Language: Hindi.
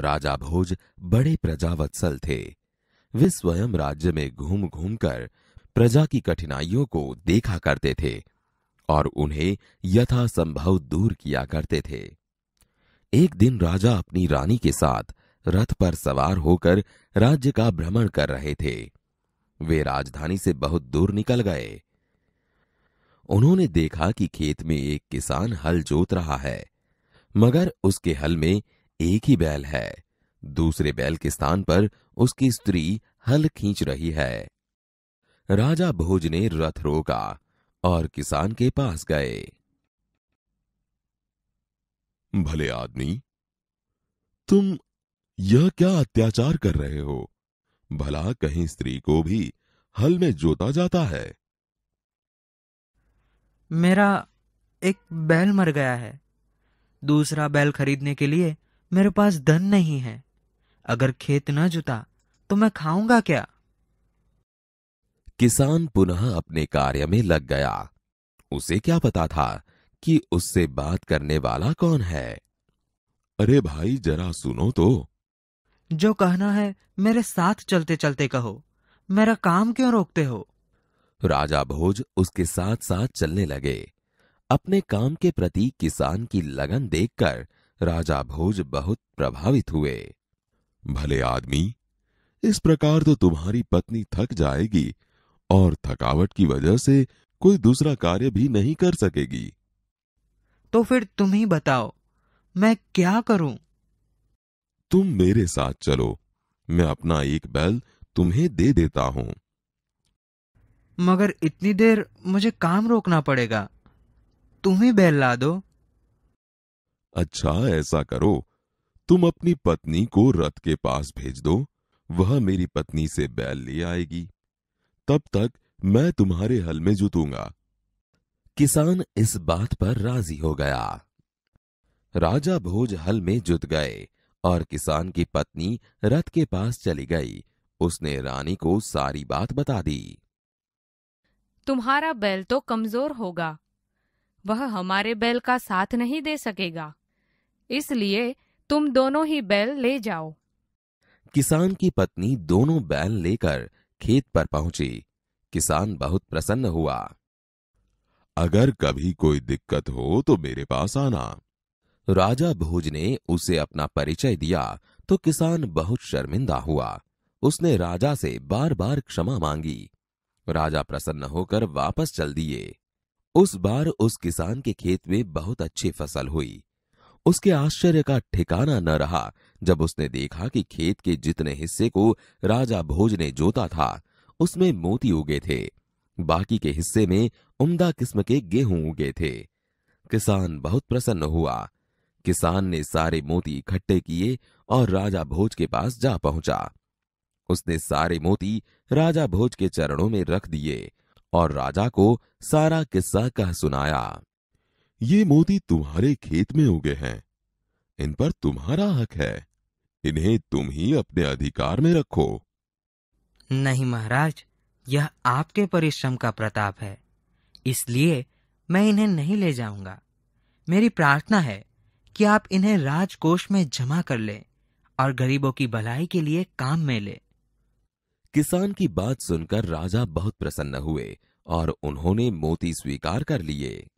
राजा भोज बड़े प्रजावत्सल थे वे स्वयं राज्य में घूम घूम कर प्रजा की कठिनाइयों को देखा करते थे और उन्हें यथासंभव दूर किया करते थे एक दिन राजा अपनी रानी के साथ रथ पर सवार होकर राज्य का भ्रमण कर रहे थे वे राजधानी से बहुत दूर निकल गए उन्होंने देखा कि खेत में एक किसान हल जोत रहा है मगर उसके हल में एक ही बैल है दूसरे बैल के स्थान पर उसकी स्त्री हल खींच रही है राजा भोज ने रथ रोका और किसान के पास गए भले आदमी तुम यह क्या अत्याचार कर रहे हो भला कहीं स्त्री को भी हल में जोता जाता है मेरा एक बैल मर गया है दूसरा बैल खरीदने के लिए मेरे पास धन नहीं है अगर खेत न जुता तो मैं खाऊंगा क्या किसान पुनः अपने कार्य में लग गया उसे क्या पता था कि उससे बात करने वाला कौन है अरे भाई जरा सुनो तो जो कहना है मेरे साथ चलते चलते कहो मेरा काम क्यों रोकते हो राजा भोज उसके साथ साथ चलने लगे अपने काम के प्रति किसान की लगन देखकर राजा भोज बहुत प्रभावित हुए भले आदमी इस प्रकार तो तुम्हारी पत्नी थक जाएगी और थकावट की वजह से कोई दूसरा कार्य भी नहीं कर सकेगी तो फिर तुम ही बताओ मैं क्या करूं तुम मेरे साथ चलो मैं अपना एक बैल तुम्हें दे देता हूं मगर इतनी देर मुझे काम रोकना पड़ेगा तुम ही बैल ला दो अच्छा ऐसा करो तुम अपनी पत्नी को रथ के पास भेज दो वह मेरी पत्नी से बैल ले आएगी तब तक मैं तुम्हारे हल में जुतूंगा किसान इस बात पर राजी हो गया राजा भोज हल में जुत गए और किसान की पत्नी रथ के पास चली गई उसने रानी को सारी बात बता दी तुम्हारा बैल तो कमजोर होगा वह हमारे बैल का साथ नहीं दे सकेगा इसलिए तुम दोनों ही बैल ले जाओ किसान की पत्नी दोनों बैल लेकर खेत पर पहुंची किसान बहुत प्रसन्न हुआ अगर कभी कोई दिक्कत हो तो मेरे पास आना राजा भोज ने उसे अपना परिचय दिया तो किसान बहुत शर्मिंदा हुआ उसने राजा से बार बार क्षमा मांगी राजा प्रसन्न होकर वापस चल दिए उस बार उस किसान के खेत में बहुत अच्छी फसल हुई उसके आश्चर्य का ठिकाना न रहा जब उसने देखा कि खेत के जितने हिस्से को राजा भोज ने जोता था उसमें मोती उगे थे बाकी के हिस्से में उम्दा किस्म के गेहूं उगे थे किसान बहुत प्रसन्न हुआ किसान ने सारे मोती इकट्ठे किए और राजा भोज के पास जा पहुंचा उसने सारे मोती राजा भोज के चरणों में रख दिए और राजा को सारा किस्सा कह सुनाया ये मोती तुम्हारे खेत में उगे हैं इन पर तुम्हारा हक है इन्हें तुम ही अपने अधिकार में रखो नहीं महाराज यह आपके परिश्रम का प्रताप है इसलिए मैं इन्हें नहीं ले जाऊंगा मेरी प्रार्थना है कि आप इन्हें राजकोष में जमा कर ले और गरीबों की भलाई के लिए काम में ले किसान की बात सुनकर राजा बहुत प्रसन्न हुए और उन्होंने मोती स्वीकार कर लिए